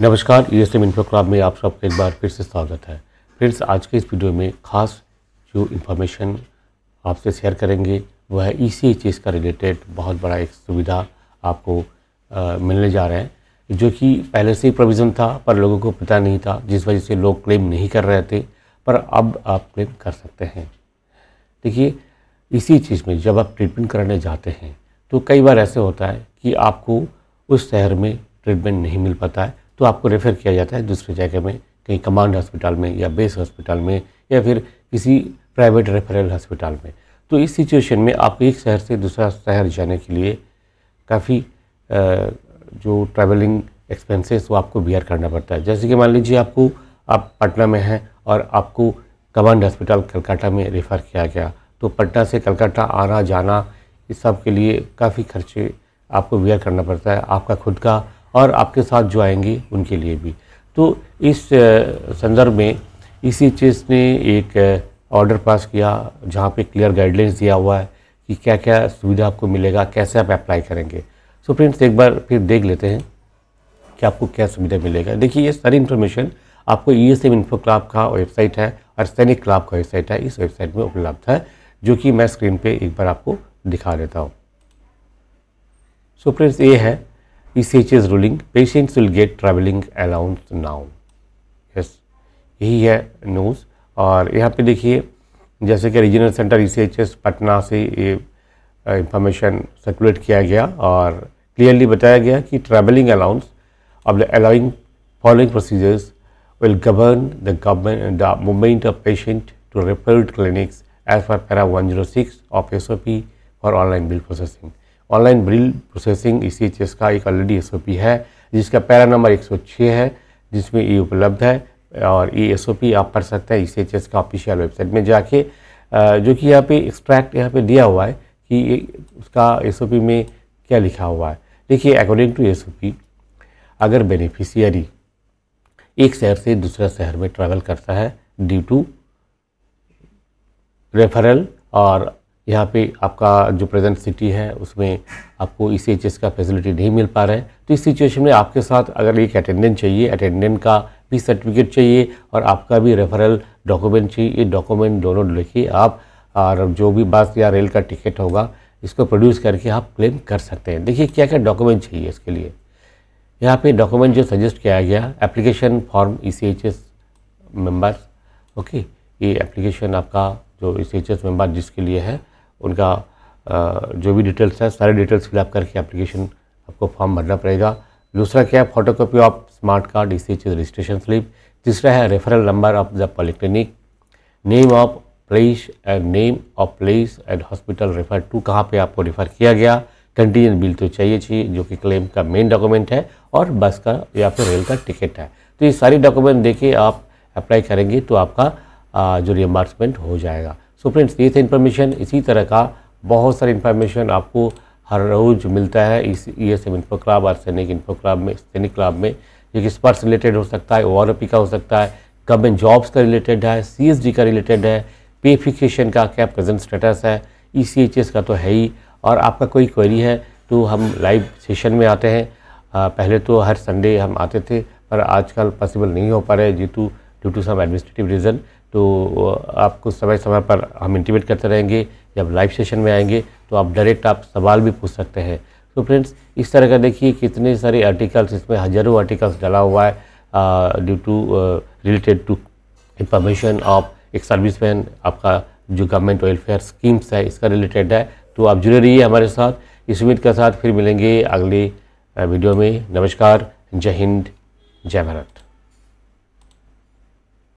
नमस्कार U S M info club में आप सबका एक बार फिर से स्वागत है फ्रेंड्स आज के इस वीडियो में खास जो इन्फॉर्मेशन आपसे शेयर करेंगे वह है ई सी एच एस का रिलेटेड बहुत बड़ा एक सुविधा आपको आ, मिलने जा रहे हैं जो कि पहले से ही प्रोविज़न था पर लोगों को पता नहीं था जिस वजह से लोग क्लेम नहीं कर रहे थे पर अब आप क्लेम कर सकते हैं देखिए इसी e चीज़ में जब आप ट्रीटमेंट कराने जाते हैं तो कई बार ऐसे होता है कि आपको उस शहर में ट्रीटमेंट नहीं मिल पाता है तो आपको रेफ़र किया जाता है दूसरे जगह में कहीं कमांड हॉस्पिटल में या बेस हॉस्पिटल में या फिर किसी प्राइवेट रेफरल हॉस्पिटल में तो इस सिचुएशन में आप एक शहर से दूसरा शहर जाने के लिए काफ़ी जो ट्रैवलिंग एक्सपेंसेस वो आपको बियर करना पड़ता है जैसे कि मान लीजिए आपको आप पटना में हैं और आपको कमांड हॉस्पिटल कलकत्ता में रेफ़र किया गया तो पटना से कलकत्ता आना जाना इस सब के लिए काफ़ी खर्चे आपको बियर करना पड़ता है आपका खुद का और आपके साथ जो आएंगे उनके लिए भी तो इस संदर्भ में इसी चीज़ ने एक ऑर्डर पास किया जहाँ पे क्लियर गाइडलाइंस दिया हुआ है कि क्या क्या सुविधा आपको मिलेगा कैसे आप अप्लाई करेंगे सो फ्रेंड्स एक बार फिर देख लेते हैं कि आपको क्या सुविधा मिलेगा देखिए ये सारी इन्फॉर्मेशन आपको E S M info club का वेबसाइट है और सैनिक क्लाब का वेबसाइट है इस वेबसाइट में उपलब्ध है जो कि मैं स्क्रीन पे एक बार आपको दिखा देता हूँ सो फ्रेंड्स ये है ECHS ruling patients will get travelling allowance now yes यही है न्यूज़ और यहाँ पे देखिए जैसे कि regional centre E C Patna से ये इंफॉर्मेशन सर्कुलेट किया गया और क्लियरली बताया गया कि ट्रैवलिंग अलाउंस अब allowing following procedures will govern the govern the movement of patient to referred clinics as per para one zero six of S O P for online bill processing online bill processing E का एक already S है जिसका para number एक है जिसमें ये उपलब्ध है और ये एस आप पढ़ सकते हैं ई का ऑफिशियल वेबसाइट में जाके जो कि यहाँ पे एक्सट्रैक्ट यहाँ पे दिया हुआ है कि उसका एस में क्या लिखा हुआ है देखिए अकॉर्डिंग टू एस अगर बेनिफिशियरी एक शहर से दूसरा शहर में ट्रैवल करता है ड्यू टू रेफरल और यहाँ पे आपका जो प्रेजेंट सिटी है उसमें आपको ई सी एच एस का फैसिलिटी नहीं मिल पा रहा है तो इस सिचुएशन में आपके साथ अगर एक अटेंडेंट चाहिए अटेंडेंट का भी सर्टिफिकेट चाहिए और आपका भी रेफरल डॉक्यूमेंट चाहिए ये डॉक्यूमेंट दोनों लिखिए आप और जो भी बस या रेल का टिकट होगा इसको प्रोड्यूस करके आप क्लेम कर सकते हैं देखिए क्या क्या डॉक्यूमेंट चाहिए इसके लिए यहाँ पे डॉक्यूमेंट जो सजेस्ट किया गया application form E C H S members okay ये एप्लीकेशन आपका जो E C H S member जिसके लिए है उनका जो भी डिटेल्स है सारे डिटेल्स फिलअप करके एप्लीकेशन आपको फॉर्म भरना पड़ेगा दूसरा क्या है photo copy of smart card इसी चीज रजिस्ट्रेशन स्लिप तीसरा है referral number of the polyclinic name of place and name of place and hospital refer to कहाँ पे आपको रेफ़र किया गया कंटीजन बिल तो चाहिए चाहिए जो कि क्लेम का मेन डॉक्यूमेंट है और बस का या फिर रेल का टिकट है तो ये सारी डॉक्यूमेंट देखिए आप अप्लाई करेंगे तो आपका जो रिम्बार्समेंट हो जाएगा सो फ्रेंड्स ये थे इन्फॉर्मेशन इसी तरह का बहुत सारी इन्फॉर्मेशन आपको हर रोज़ मिलता है इस ई एस एम इन्फो और सैनिक इन्फो में सैनिक क्लाब में जो कि स्पर्ट्स रिलेटेड हो सकता है ओ का हो सकता है गवर्नमेंट जॉब्स का रिलेटेड है सी का रिलेटेड है पेफिकेशन का क्या प्रेजेंट स्टेटस है ई e का तो है ही और आपका कोई क्वेरी है तो हम लाइव सेशन में आते हैं आ, पहले तो हर संडे हम आते थे पर आजकल पॉसिबल नहीं हो पा रहे due to due to some administrative reason तो आपको समय समय पर हम इंटीमेट करते रहेंगे जब लाइव सेशन में आएंगे तो आप डायरेक्ट आप सवाल भी पूछ सकते हैं तो फ्रेंड्स इस तरह का देखिए कितने सारे आर्टिकल्स इसमें हज़ारों आर्टिकल्स डाला हुआ है due to related to information of एक सर्विसमैन आपका जो गवर्नमेंट वेलफेयर स्कीम्स है इसका रिलेटेड है तो आप जुड़े रहिए हमारे साथ इस उम्मीद के साथ फिर मिलेंगे अगले वीडियो में नमस्कार जय हिंद जय भारत